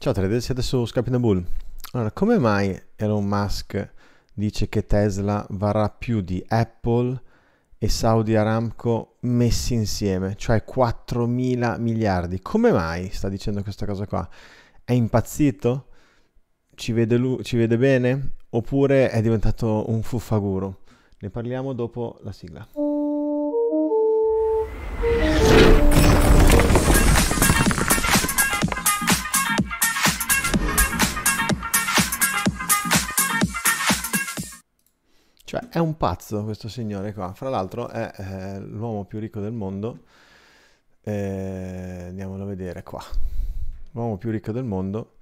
Ciao trader, siete su the Bull. Allora, come mai Elon Musk dice che Tesla varrà più di Apple e Saudi Aramco messi insieme, cioè 4 mila miliardi? Come mai sta dicendo questa cosa qua? È impazzito? Ci vede, lui, ci vede bene? Oppure è diventato un fuffaguro? Ne parliamo dopo la sigla. è un pazzo questo signore qua, fra l'altro è, è eh, l'uomo più ricco del mondo, eh, andiamolo a vedere qua, l'uomo più ricco del mondo,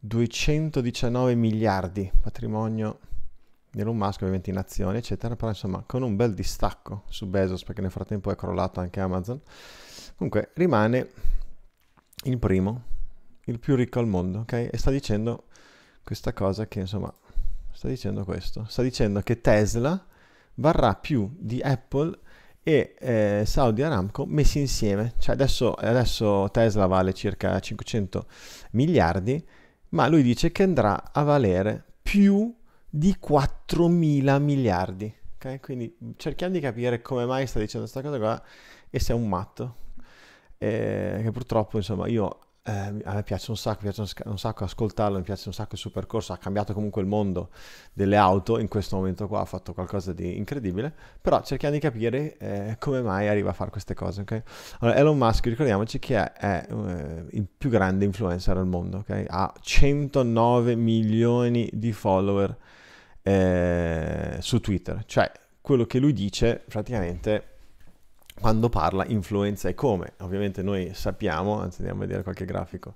219 miliardi patrimonio di Elon Musk, ovviamente in azione eccetera, però insomma con un bel distacco su Bezos, perché nel frattempo è crollato anche Amazon. Comunque rimane il primo, il più ricco al mondo, ok? E sta dicendo questa cosa che insomma sta dicendo questo, sta dicendo che Tesla varrà più di Apple e eh, Saudi Aramco messi insieme. Cioè adesso, adesso, Tesla vale circa 500 miliardi, ma lui dice che andrà a valere più di 4 mila miliardi. Okay? Quindi cerchiamo di capire come mai sta dicendo questa cosa qua e se è un matto. Eh, che purtroppo, insomma, io eh, a me piace un sacco, piace un sacco ascoltarlo, mi piace un sacco il suo percorso, ha cambiato comunque il mondo delle auto, in questo momento qua ha fatto qualcosa di incredibile, però cerchiamo di capire eh, come mai arriva a fare queste cose, ok? Allora, Elon Musk, ricordiamoci che è, è eh, il più grande influencer al mondo, ok? Ha 109 milioni di follower eh, su Twitter, cioè quello che lui dice praticamente quando parla influenza e come. Ovviamente noi sappiamo, anzi andiamo a vedere qualche grafico,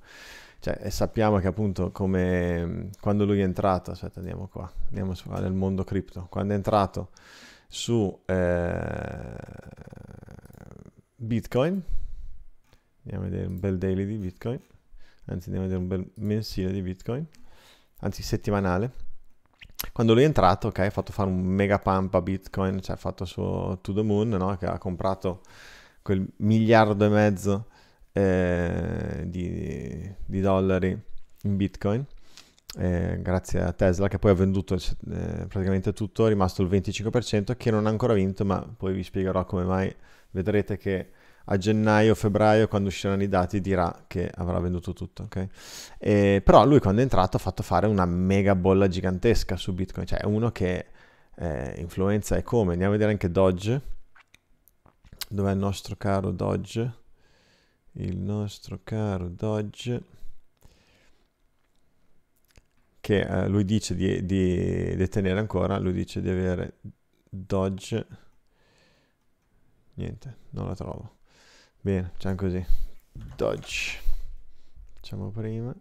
cioè sappiamo che appunto come quando lui è entrato, aspetta andiamo qua, andiamo su, nel mondo cripto, quando è entrato su eh, Bitcoin, andiamo a vedere un bel daily di Bitcoin, anzi andiamo a vedere un bel mensile di Bitcoin, anzi settimanale, quando lui è entrato, ok, ha fatto fare un mega pump a Bitcoin, cioè ha fatto su To The Moon, no? che ha comprato quel miliardo e mezzo eh, di, di, dollari in Bitcoin, eh, grazie a Tesla, che poi ha venduto eh, praticamente tutto, è rimasto il 25%, che non ha ancora vinto, ma poi vi spiegherò come mai, vedrete che a gennaio, febbraio, quando usciranno i dati, dirà che avrà venduto tutto. Okay? E, però lui quando è entrato ha fatto fare una mega bolla gigantesca su Bitcoin, cioè uno che eh, influenza e come. Andiamo a vedere anche Dodge. Dov'è il nostro caro Dodge? Il nostro caro Dodge. Che eh, lui dice di, di detenere ancora, lui dice di avere Dodge. Niente, non la trovo. Bene, facciamo così. Dodge. Facciamo prima.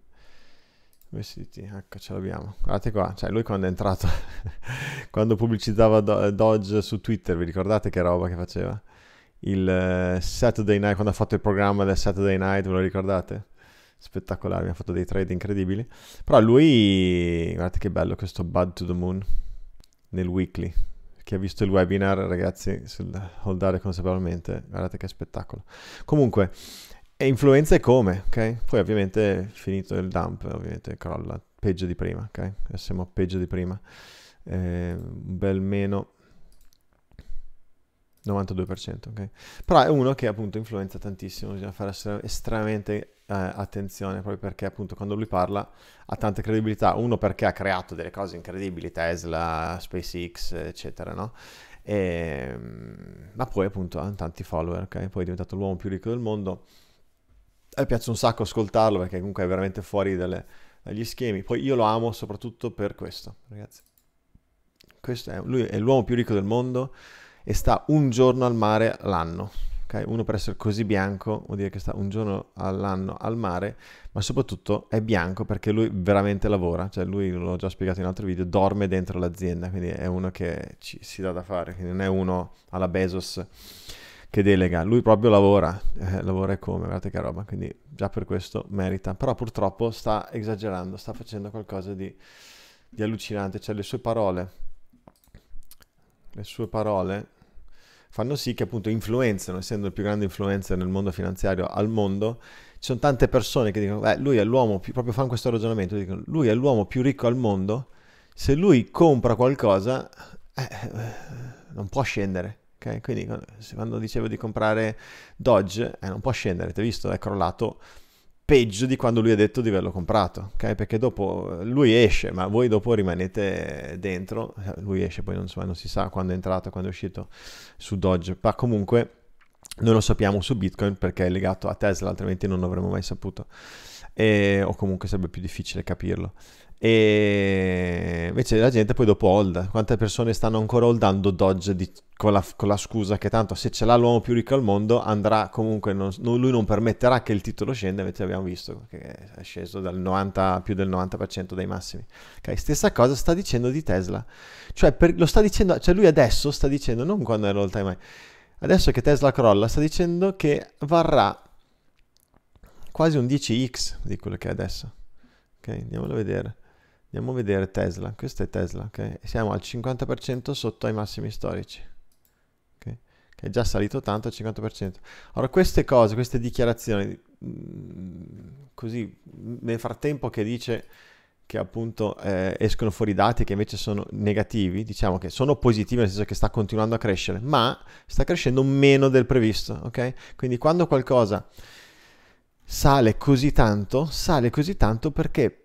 Vestiti, ecco ce l'abbiamo. Guardate qua, cioè lui quando è entrato, quando pubblicizzava Dodge su Twitter, vi ricordate che roba che faceva? Il eh, Saturday Night, quando ha fatto il programma del Saturday Night, ve lo ricordate? Spettacolare, mi ha fatto dei trade incredibili. Però lui, guardate che bello questo Bud to the Moon nel weekly chi ha visto il webinar, ragazzi, sul holdare consapevolmente, guardate che spettacolo. Comunque, e influenza è come, ok? Poi ovviamente finito il dump, ovviamente crolla, peggio di prima, ok? siamo peggio di prima, eh, un bel meno 92%, ok? Però è uno che appunto influenza tantissimo, bisogna fare estremamente eh, attenzione proprio perché appunto quando lui parla ha tanta credibilità, uno perché ha creato delle cose incredibili, Tesla, SpaceX, eccetera, no? E, ehm, ma poi appunto ha tanti follower, okay? poi è diventato l'uomo più ricco del mondo. A me piace un sacco ascoltarlo perché comunque è veramente fuori dalle, dagli schemi. Poi io lo amo soprattutto per questo, ragazzi. Questo è, lui è l'uomo più ricco del mondo e sta un giorno al mare l'anno Okay? Uno per essere così bianco vuol dire che sta un giorno all'anno al mare, ma soprattutto è bianco perché lui veramente lavora, cioè lui, l'ho già spiegato in altri video, dorme dentro l'azienda, quindi è uno che ci, si dà da fare, quindi non è uno alla Bezos che delega, lui proprio lavora, eh, lavora come, guardate che roba, quindi già per questo merita, però purtroppo sta esagerando, sta facendo qualcosa di, di allucinante, cioè le sue parole, le sue parole fanno sì che appunto influenzano, essendo il più grande influencer nel mondo finanziario al mondo, ci sono tante persone che dicono, beh, lui è l'uomo più, proprio fanno questo ragionamento, dicono, lui è l'uomo più ricco al mondo, se lui compra qualcosa, eh, eh non può scendere. Okay? Quindi quando dicevo di comprare Dodge, eh, non può scendere, ti hai visto, è crollato peggio di quando lui ha detto di averlo comprato, ok? Perché dopo eh, lui esce, ma voi dopo rimanete dentro, eh, lui esce, poi non, so, non si sa quando è entrato, quando è uscito su Dodge, ma comunque non lo sappiamo su Bitcoin perché è legato a Tesla, altrimenti non l'avremmo mai saputo, e, o comunque sarebbe più difficile capirlo. E invece la gente poi dopo hold Quante persone stanno ancora holdando Dodge di, con, la, con, la, scusa che tanto se ce l'ha l'uomo più ricco al mondo andrà comunque, non, lui non permetterà che il titolo scenda, invece abbiamo visto che è sceso dal 90, più del 90% dei massimi. Okay, stessa cosa sta dicendo di Tesla. Cioè, per, lo sta dicendo, cioè lui adesso sta dicendo, non quando era all time high, adesso che Tesla crolla sta dicendo che varrà quasi un 10x di quello che è adesso. Ok, andiamolo a vedere. Andiamo a vedere Tesla, questo è Tesla, ok? Siamo al 50% sotto ai massimi storici, ok? Che è già salito tanto al 50%. Ora queste cose, queste dichiarazioni, mm, così nel frattempo che dice che appunto eh, escono fuori dati che invece sono negativi, diciamo che sono positivi nel senso che sta continuando a crescere, ma sta crescendo meno del previsto, ok? Quindi quando qualcosa sale così tanto, sale così tanto perché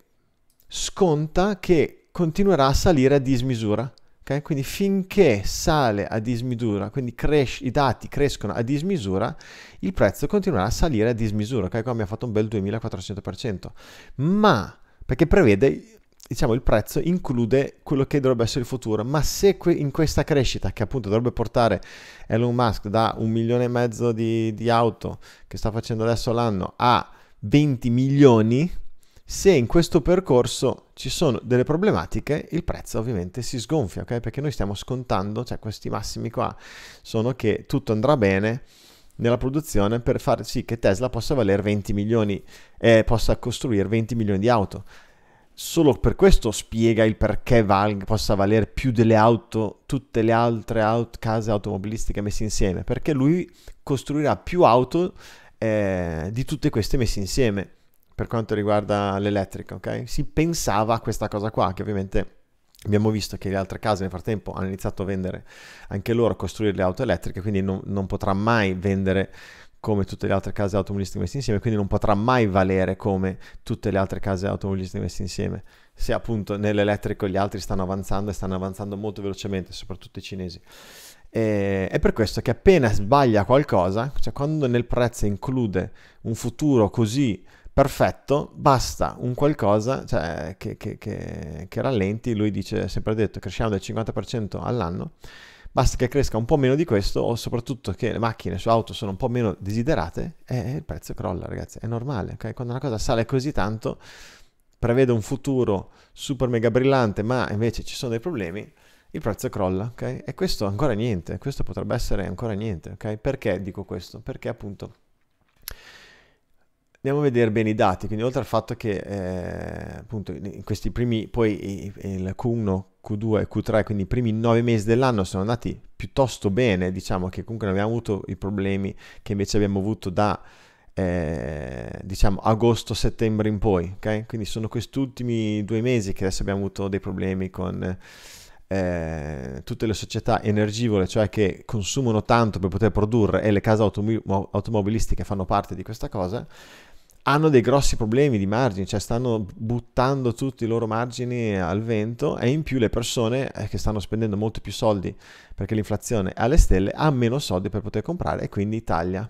sconta che continuerà a salire a dismisura. Okay? Quindi finché sale a dismisura, quindi cres- i dati crescono a dismisura, il prezzo continuerà a salire a dismisura. Okay? Qua abbiamo fatto un bel 2400%. Ma perché prevede diciamo, il prezzo include quello che dovrebbe essere il futuro, ma se que- in questa crescita, che appunto dovrebbe portare Elon Musk da un milione e mezzo di, di auto che sta facendo adesso l'anno a 20 milioni, se in questo percorso ci sono delle problematiche, il prezzo ovviamente si sgonfia, ok? Perché noi stiamo scontando, cioè questi massimi qua sono che tutto andrà bene nella produzione per far sì che Tesla possa valere 20 milioni e eh, possa costruire 20 milioni di auto. Solo per questo spiega il perché val- possa valere più delle auto, tutte le altre auto, case automobilistiche messe insieme, perché lui costruirà più auto eh, di tutte queste messe insieme per quanto riguarda l'elettrica, ok? Si pensava a questa cosa qua, che ovviamente abbiamo visto che le altre case nel frattempo hanno iniziato a vendere anche loro, a costruire le auto elettriche, quindi non, non potrà mai vendere come tutte le altre case automobilistiche messe insieme, quindi non potrà mai valere come tutte le altre case automobilistiche messe insieme, se appunto nell'elettrico gli altri stanno avanzando e stanno avanzando molto velocemente, soprattutto i cinesi. E, è per questo che appena sbaglia qualcosa, cioè quando nel prezzo include un futuro così perfetto, basta un qualcosa cioè, che, che, che, che, rallenti, lui dice, sempre detto, cresciamo del 50% all'anno, basta che cresca un po' meno di questo o soprattutto che le macchine su auto sono un po' meno desiderate e il prezzo crolla ragazzi, è normale, okay? quando una cosa sale così tanto prevede un futuro super mega brillante ma invece ci sono dei problemi, il prezzo crolla, ok? E questo ancora niente, questo potrebbe essere ancora niente, ok? Perché dico questo? Perché appunto andiamo a vedere bene i dati, quindi oltre al fatto che eh, appunto in questi primi, poi il Q1, Q2 e Q3, quindi i primi nove mesi dell'anno sono andati piuttosto bene, diciamo che comunque non abbiamo avuto i problemi che invece abbiamo avuto da eh, diciamo agosto-settembre in poi, ok? Quindi sono questi ultimi due mesi che adesso abbiamo avuto dei problemi con... Eh, tutte le società energivore, cioè che consumano tanto per poter produrre, e le case automobilistiche fanno parte di questa cosa, hanno dei grossi problemi di margini, cioè stanno buttando tutti i loro margini al vento e in più le persone eh, che stanno spendendo molto più soldi perché l'inflazione è alle stelle hanno meno soldi per poter comprare e quindi taglia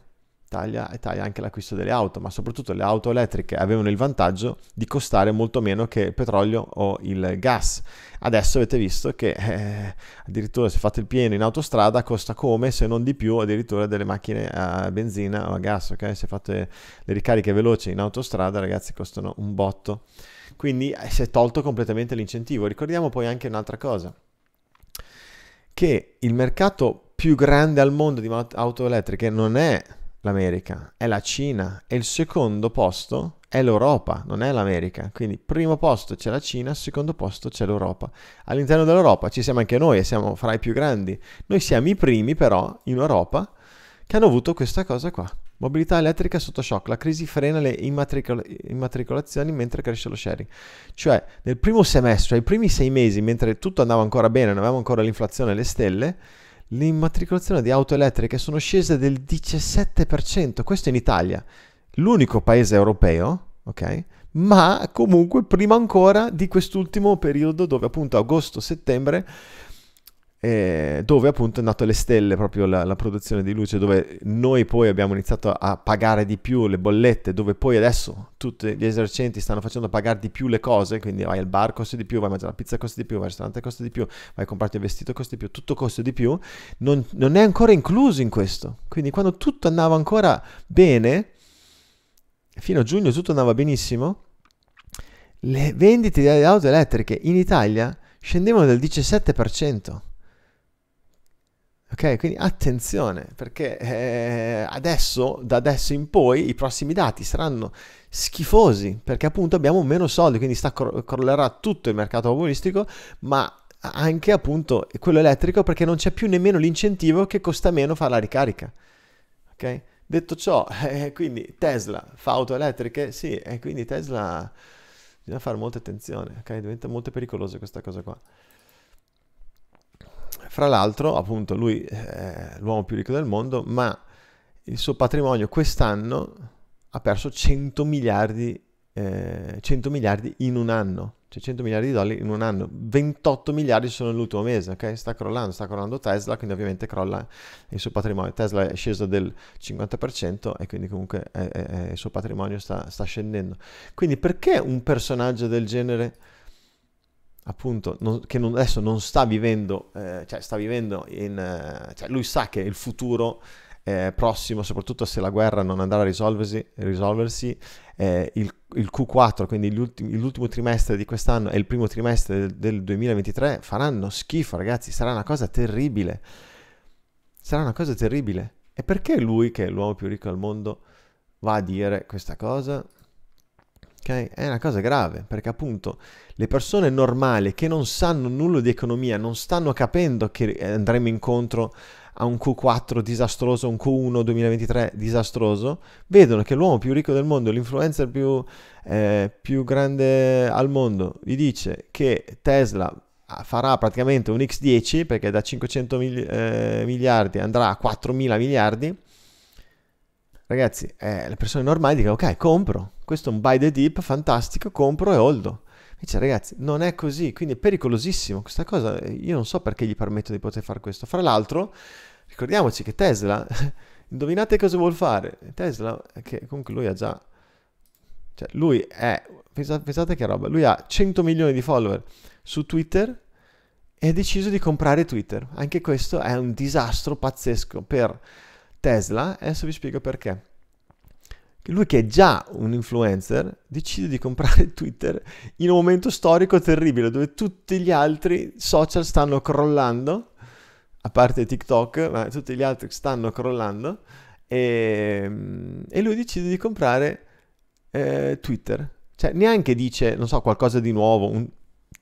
taglia e taglia anche l'acquisto delle auto, ma soprattutto le auto elettriche avevano il vantaggio di costare molto meno che il petrolio o il gas. Adesso avete visto che eh, addirittura se fate il pieno in autostrada costa come se non di più addirittura delle macchine a benzina o a gas, ok? Se fate le ricariche veloci in autostrada, ragazzi, costano un botto. Quindi eh, si è tolto completamente l'incentivo. Ricordiamo poi anche un'altra cosa che il mercato più grande al mondo di auto elettriche non è l'America, è la Cina e il secondo posto è l'Europa, non è l'America. Quindi primo posto c'è la Cina, secondo posto c'è l'Europa. All'interno dell'Europa ci siamo anche noi e siamo fra i più grandi. Noi siamo i primi però in Europa che hanno avuto questa cosa qua. Mobilità elettrica sotto shock, la crisi frena le immatricol- immatricolazioni mentre cresce lo sharing. Cioè, nel primo semestre, ai primi sei mesi, mentre tutto andava ancora bene, non avevamo ancora l'inflazione e le stelle, l'immatricolazione di auto elettriche sono scese del 17%, questo in Italia, l'unico paese europeo, ok? Ma comunque prima ancora di quest'ultimo periodo dove appunto agosto-settembre eh, dove appunto è nato le stelle proprio la, la, produzione di luce, dove noi poi abbiamo iniziato a pagare di più le bollette, dove poi adesso tutti gli esercenti stanno facendo pagare di più le cose, quindi vai al bar costa di più, vai a mangiare la pizza costa di più, vai al ristorante costa di più, vai a comprarti il vestito costa di più, tutto costa di più, non, non è ancora incluso in questo. Quindi quando tutto andava ancora bene, fino a giugno tutto andava benissimo, le vendite delle auto elettriche in Italia scendevano del 17%. Ok, quindi attenzione perché eh, adesso, da adesso in poi, i prossimi dati saranno schifosi perché appunto abbiamo meno soldi, quindi sta cro- crollerà tutto il mercato automobilistico, ma anche appunto quello elettrico perché non c'è più nemmeno l'incentivo che costa meno fare la ricarica. Ok? Detto ciò, eh, quindi Tesla fa auto elettriche? Sì, e quindi Tesla bisogna fare molta attenzione, ok? Diventa molto pericolosa questa cosa qua. Fra l'altro, appunto, lui è eh, l'uomo più ricco del mondo, ma il suo patrimonio quest'anno ha perso 100 miliardi, eh, 100 miliardi in un anno, cioè 100 miliardi di dollari in un anno, 28 miliardi sono nell'ultimo mese, ok? Sta crollando, sta crollando Tesla, quindi ovviamente crolla il suo patrimonio. Tesla è sceso del 50% e quindi comunque è, è, è, il suo patrimonio sta, sta scendendo. Quindi perché un personaggio del genere appunto, non, che non, adesso non sta vivendo, eh, cioè sta vivendo in... Eh, cioè lui sa che il futuro eh, prossimo, soprattutto se la guerra non andrà a risolversi, risolversi eh, il, il, Q4, quindi ultimi, l'ultimo trimestre di quest'anno e il primo trimestre del, del, 2023 faranno schifo, ragazzi, sarà una cosa terribile. Sarà una cosa terribile. E perché lui, che è l'uomo più ricco al mondo, va a dire questa cosa? Okay? È una cosa grave perché appunto le persone normali che non sanno nulla di economia, non stanno capendo che eh, andremo incontro a un Q4 disastroso, un Q1 2023 disastroso, vedono che l'uomo più ricco del mondo, l'influencer più, eh, più grande al mondo, gli dice che Tesla ah, farà praticamente un X10 perché da 500 mili- eh, miliardi andrà a 4.000 miliardi Ragazzi, eh, le persone normali dicono, ok, compro, questo è un buy the dip, fantastico, compro e holdo. Invece ragazzi, non è così, quindi è pericolosissimo questa cosa, io non so perché gli permetto di poter fare questo. Fra l'altro, ricordiamoci che Tesla, indovinate cosa vuol fare? Tesla, che comunque lui ha già, cioè lui è, pensate, pensate che roba, lui ha 100 milioni di follower su Twitter e ha deciso di comprare Twitter. Anche questo è un disastro pazzesco per Tesla, adesso vi spiego perché. lui che è già un influencer decide di comprare Twitter in un momento storico terribile dove tutti gli altri social stanno crollando, a parte TikTok, ma tutti gli altri stanno crollando e, ehm, e lui decide di comprare eh, Twitter. Cioè neanche dice, non so, qualcosa di nuovo, un,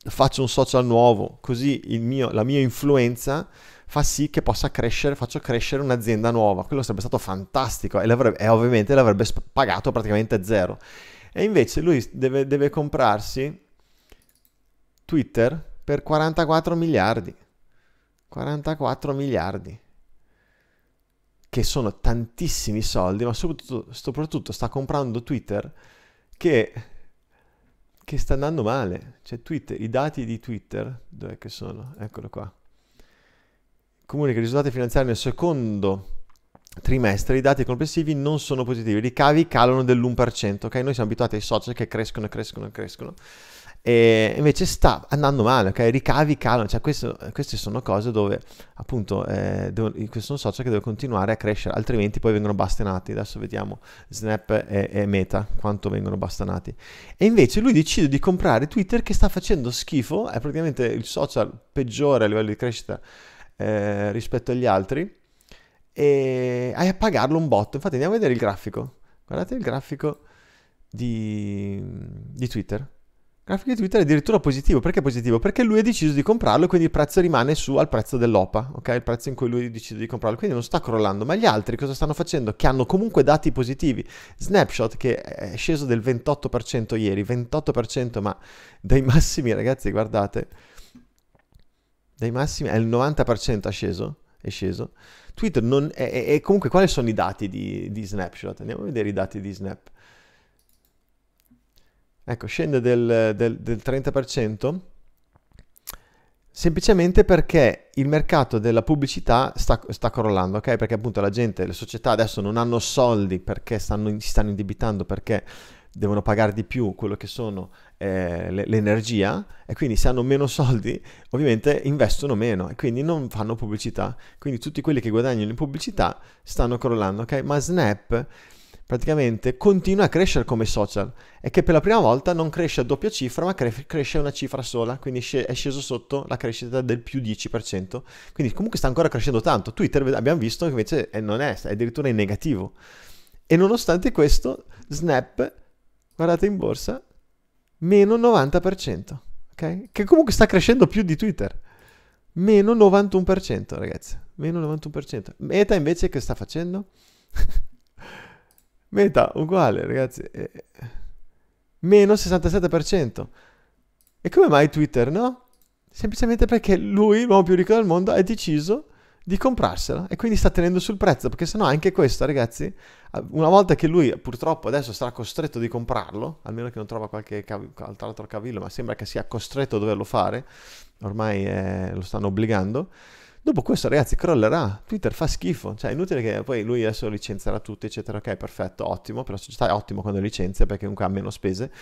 faccio un social nuovo, così mio, la mia influenza fa sì che possa crescere, faccio crescere un'azienda nuova. Quello sarebbe stato fantastico e, l'avrebbe, e ovviamente l'avrebbe pagato praticamente zero. E invece lui deve, deve comprarsi Twitter per 44 miliardi. 44 miliardi che sono tantissimi soldi, ma soprattutto, soprattutto sta comprando Twitter che, che, sta andando male. Cioè Twitter, i dati di Twitter, dov'è che sono? Eccolo qua comunica i risultati finanziari nel secondo trimestre, i dati complessivi non sono positivi, i ricavi calano dell'1%, ok? Noi siamo abituati ai social che crescono, crescono, crescono. E invece sta andando male, ok? I ricavi calano, cioè questo, queste sono cose dove appunto eh, devo, questo è un social che deve continuare a crescere, altrimenti poi vengono bastonati. Adesso vediamo Snap e, e Meta quanto vengono bastonati. E invece lui decide di comprare Twitter che sta facendo schifo, è praticamente il social peggiore a livello di crescita eh, rispetto agli altri e hai a pagarlo un botto. Infatti andiamo a vedere il grafico. Guardate il grafico di, di Twitter. Il grafico di Twitter è addirittura positivo. Perché è positivo? Perché lui ha deciso di comprarlo, e quindi il prezzo rimane su al prezzo dell'OPA, ok? Il prezzo in cui lui ha deciso di comprarlo, quindi non sta crollando. Ma gli altri cosa stanno facendo? Che hanno comunque dati positivi. Snapshot che è sceso del 28% ieri, 28%, ma dai massimi ragazzi, guardate dai massimi è il 90% è sceso, è sceso. Twitter non... E comunque quali sono i dati di, di Snapshot? Andiamo a vedere i dati di Snap. Ecco, scende del, del, del 30% semplicemente perché il mercato della pubblicità sta, sta, crollando, ok? Perché appunto la gente, le società adesso non hanno soldi perché stanno, si stanno indebitando, perché devono pagare di più quello che sono eh, l'energia e quindi se hanno meno soldi ovviamente investono meno e quindi non fanno pubblicità. Quindi tutti quelli che guadagnano in pubblicità stanno crollando, ok? Ma Snap praticamente continua a crescere come social e che per la prima volta non cresce a doppia cifra ma cre- cresce a una cifra sola, quindi è sceso sotto la crescita del più 10%, quindi comunque sta ancora crescendo tanto. Twitter abbiamo visto che invece eh, non è, è addirittura in negativo. E nonostante questo Snap guardate in borsa, meno 90%, ok? Che comunque sta crescendo più di Twitter. Meno 91%, ragazzi. Meno 91%. Meta invece che sta facendo? Meta uguale, ragazzi. Eh, meno 67%. E come mai Twitter, no? Semplicemente perché lui, l'uomo più ricco del mondo, ha deciso di comprarsela e quindi sta tenendo sul prezzo perché sennò anche questo ragazzi una volta che lui purtroppo adesso sarà costretto di comprarlo almeno che non trova qualche cav- altro cavillo ma sembra che sia costretto a doverlo fare ormai eh, lo stanno obbligando dopo questo ragazzi crollerà Twitter fa schifo cioè è inutile che poi lui adesso licenzierà tutti eccetera ok perfetto ottimo per la società è ottimo quando licenzia perché comunque ha meno spese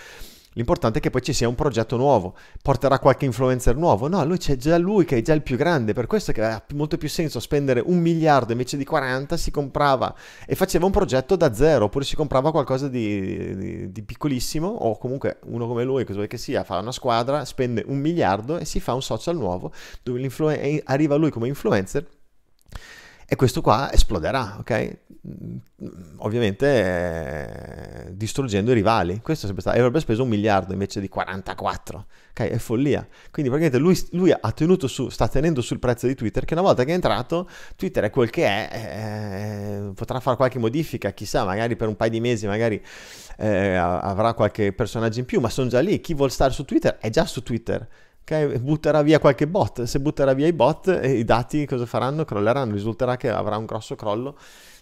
L'importante è che poi ci sia un progetto nuovo, porterà qualche influencer nuovo. No, lui c'è già lui che è già il più grande, per questo che ha molto più senso spendere un miliardo invece di 40, si comprava e faceva un progetto da zero, oppure si comprava qualcosa di, di, di piccolissimo, o comunque uno come lui, cosa vuoi che sia, fa una squadra, spende un miliardo e si fa un social nuovo dove arriva lui come influencer e questo qua esploderà, ok? Mm, ovviamente eh, distruggendo i rivali. Questo sempre stato, avrebbe speso un miliardo invece di 44, ok? È follia. Quindi praticamente lui, lui ha tenuto su, sta tenendo sul prezzo di Twitter che una volta che è entrato, Twitter è quel che è, eh, eh potrà fare qualche modifica, chissà, magari per un paio di mesi, magari eh, avrà qualche personaggio in più, ma sono già lì. Chi vuole stare su Twitter è già su Twitter. Okay, butterà via qualche bot. Se butterà via i bot, eh, i dati cosa faranno? Crolleranno. Risulterà che avrà un grosso crollo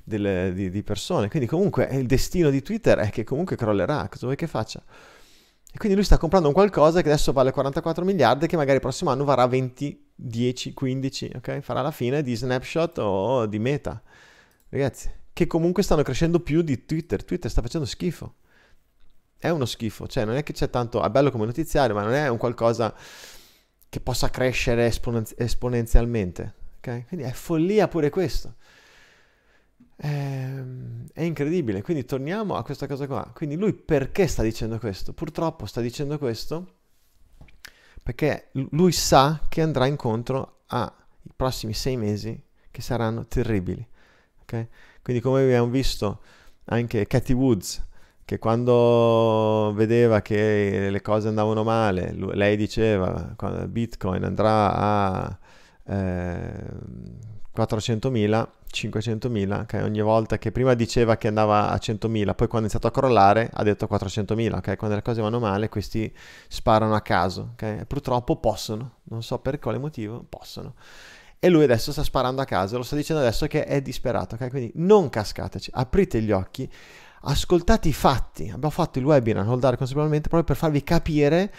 delle, di, di, persone. Quindi, comunque, eh, il destino di Twitter è che comunque crollerà. Cosa vuoi che faccia? E quindi lui sta comprando un qualcosa che adesso vale 44 miliardi, che magari il prossimo anno varrà 20, 10, 15. Okay? Farà la fine di Snapshot o di Meta. Ragazzi, che comunque stanno crescendo più di Twitter. Twitter sta facendo schifo è uno schifo, cioè non è che c'è tanto, è bello come notiziario, ma non è un qualcosa che possa crescere esponenz- esponenzialmente, ok? Quindi è follia pure questo. È, ehm, è incredibile, quindi torniamo a questa cosa qua. Quindi lui perché sta dicendo questo? Purtroppo sta dicendo questo perché lui sa che andrà incontro ai prossimi sei mesi che saranno terribili, ok? Quindi come abbiamo visto anche Cathy Woods che quando vedeva che le cose andavano male, lui, lei diceva quando Bitcoin andrà a eh, 400.000, 500.000, okay? ogni volta che prima diceva che andava a 100.000, poi quando è iniziato a crollare ha detto 400.000, okay? quando le cose vanno male questi sparano a caso, okay? purtroppo possono, non so per quale motivo, possono e lui adesso sta sparando a caso, lo sta dicendo adesso che è disperato, ok? Quindi non cascateci, aprite gli occhi, ascoltate i fatti. Abbiamo fatto il webinar Hold Holdar consapevolmente proprio per farvi capire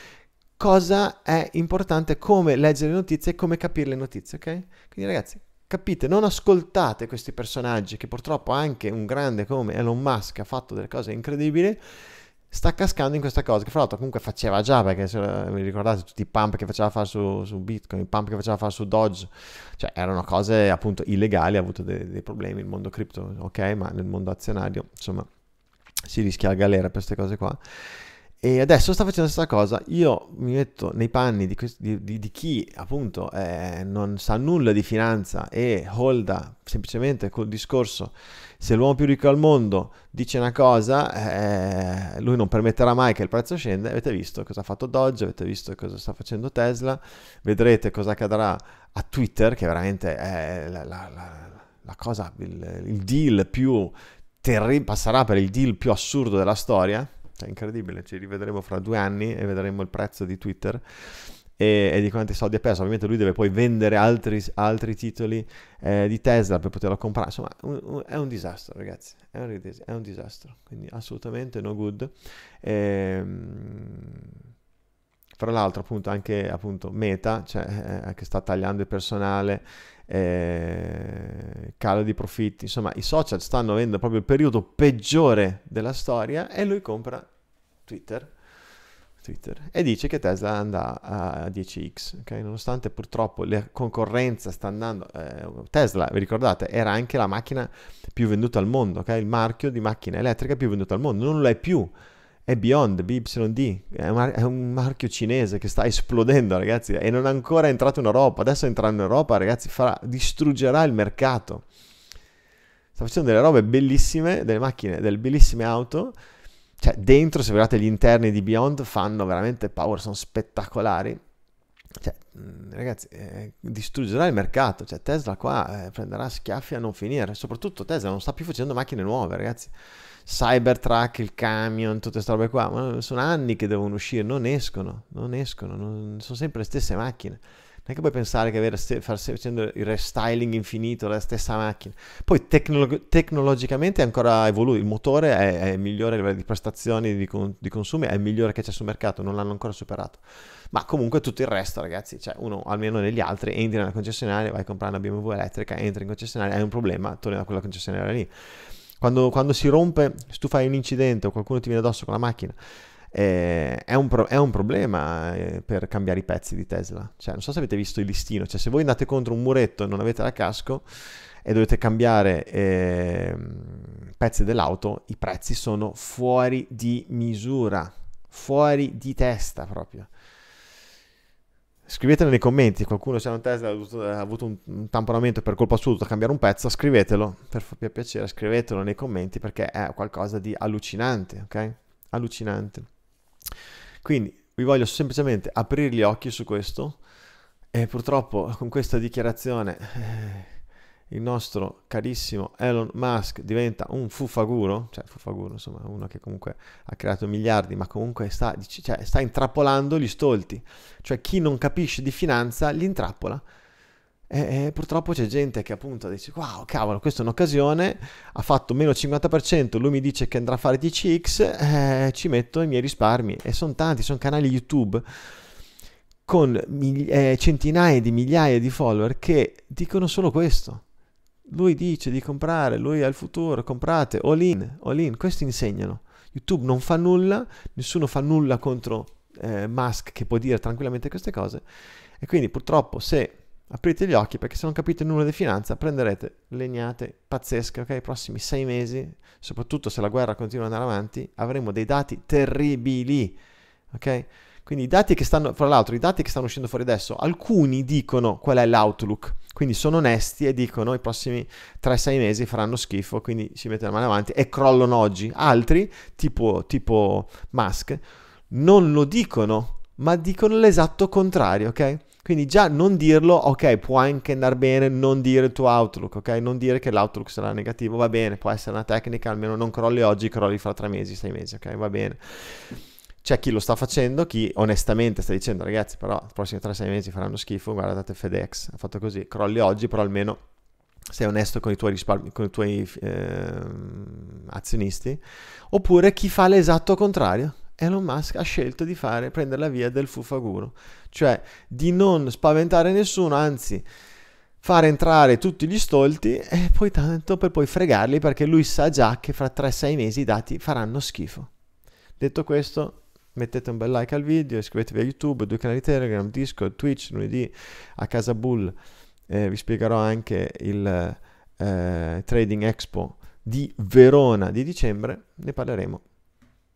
cosa è importante, come leggere le notizie e come capire le notizie, ok? Quindi ragazzi, capite, non ascoltate questi personaggi che purtroppo anche un grande come Elon Musk ha fatto delle cose incredibili sta cascando in questa cosa che fra l'altro comunque faceva già perché se vi ricordate tutti i pump che faceva fare su, su Bitcoin, i pump che faceva fare su Dodge cioè erano cose appunto illegali ha avuto dei, dei problemi il mondo cripto ok ma nel mondo azionario insomma si rischia la galera per queste cose qua. E adesso sta facendo la stessa cosa, io mi metto nei panni di, questo, di, di, di chi appunto eh, non sa nulla di finanza e holda semplicemente col discorso se l'uomo più ricco al mondo dice una cosa, eh, lui non permetterà mai che il prezzo scenda, avete visto cosa ha fatto Dodge, avete visto cosa sta facendo Tesla, vedrete cosa accadrà a Twitter che veramente è la, la, la, la cosa, il, il deal più terri- passerà per il deal più assurdo della storia. Cioè, incredibile, ci rivedremo fra due anni e vedremo il prezzo di Twitter e, e di quanti soldi ha perso. Ovviamente lui deve poi vendere altri, altri titoli eh, di Tesla per poterlo comprare. Insomma, un, un, è un disastro, ragazzi. È un, è un, disastro. Quindi assolutamente no good. E, ehm, fra l'altro, appunto, anche appunto, Meta, cioè, eh, eh che sta tagliando il personale eh, calo di profitti, insomma i social stanno avendo proprio il periodo peggiore della storia e lui compra Twitter, Twitter e dice che Tesla andrà a 10x, okay? nonostante purtroppo la concorrenza sta andando, eh, Tesla vi ricordate era anche la macchina più venduta al mondo, okay? il marchio di macchina elettrica più venduta al mondo, non lo è più è Beyond, BYD, è, un marchio cinese che sta esplodendo ragazzi e non è ancora entrato in Europa, adesso entrerà in Europa ragazzi, farà, distruggerà il mercato. Sta facendo delle robe bellissime, delle macchine, delle bellissime auto, cioè dentro se guardate gli interni di Beyond fanno veramente power, sono spettacolari. Cioè, ragazzi, eh, distruggerà il mercato, cioè Tesla qua eh, prenderà schiaffi a non finire, soprattutto Tesla non sta più facendo macchine nuove ragazzi. Cybertruck, il camion, tutte queste robe qua, ma sono anni che devono uscire, non escono, non escono, non, sono sempre le stesse macchine. Non è che puoi pensare che avere, far, facendo il restyling infinito la stessa macchina. Poi tecno, tecnologicamente è ancora evoluto, il motore è, è migliore a livello di prestazioni, di, con, di consumi, è il migliore che c'è sul mercato, non l'hanno ancora superato. Ma comunque tutto il resto, ragazzi, cioè uno almeno negli altri, entri nella concessionaria, vai a comprare una BMW elettrica, entri in concessionaria, hai un problema, torni da quella concessionaria lì. Quando, quando si rompe, se tu fai un incidente o qualcuno ti viene addosso con la macchina, eh, è, un pro- è, un problema eh, per cambiare i pezzi di Tesla. Cioè, non so se avete visto il listino, cioè se voi andate contro un muretto e non avete la casco e dovete cambiare eh, pezzi dell'auto, i prezzi sono fuori di misura, fuori di testa proprio. Scrivetelo nei commenti, qualcuno se un Tesla ha avuto, ha avuto un, un, tamponamento per colpa sua, ha cambiare un pezzo, scrivetelo, per, per piacere, scrivetelo nei commenti perché è qualcosa di allucinante, ok? Allucinante. Quindi vi voglio semplicemente aprire gli occhi su questo e purtroppo con questa dichiarazione... Eh, il nostro carissimo Elon Musk diventa un fufaguro, cioè fufaguro insomma uno che comunque ha creato miliardi ma comunque sta, cioè, sta intrappolando gli stolti, cioè chi non capisce di finanza li intrappola. E, e purtroppo c'è gente che appunto dice wow cavolo questa è un'occasione, ha fatto meno 50%, lui mi dice che andrà a fare TCX, eh, ci metto i miei risparmi e sono tanti, sono canali YouTube con migli- eh, centinaia di migliaia di follower che dicono solo questo lui dice di comprare, lui ha il futuro, comprate, all in, all in, questo insegnano. YouTube non fa nulla, nessuno fa nulla contro eh, Musk che può dire tranquillamente queste cose. E quindi purtroppo se aprite gli occhi perché se non capite nulla di finanza prenderete legnate pazzesche, ok? I prossimi sei mesi, soprattutto se la guerra continua ad andare avanti, avremo dei dati terribili, ok? Quindi i dati che stanno, fra l'altro, i dati che stanno uscendo fuori adesso, alcuni dicono qual è l'outlook, quindi sono onesti e dicono i prossimi 3-6 mesi faranno schifo, quindi si mettono la mano avanti e crollano oggi. Altri, tipo, tipo Musk, non lo dicono, ma dicono l'esatto contrario, ok? Quindi già non dirlo, ok, può anche andare bene non dire il tuo outlook, ok? Non dire che l'outlook sarà negativo, va bene, può essere una tecnica, almeno non crolli oggi, crolli fra tre mesi, sei mesi, ok? Va bene c'è chi lo sta facendo, chi onestamente sta dicendo ragazzi però i prossimi 3-6 mesi faranno schifo, guardate FedEx, ha fatto così, crolli oggi però almeno sei onesto con i tuoi, risparmi, con i tuoi eh, azionisti, oppure chi fa l'esatto contrario. Elon Musk ha scelto di fare, prendere la via del fufaguro, cioè di non spaventare nessuno, anzi far entrare tutti gli stolti e poi tanto per poi fregarli perché lui sa già che fra 3-6 mesi i dati faranno schifo. Detto questo, mettete un bel like al video, iscrivetevi a YouTube, due canali Telegram, Discord, Twitch, lunedì a Casa Bull eh, vi spiegherò anche il eh, Trading Expo di Verona di dicembre, ne parleremo.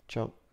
Ciao.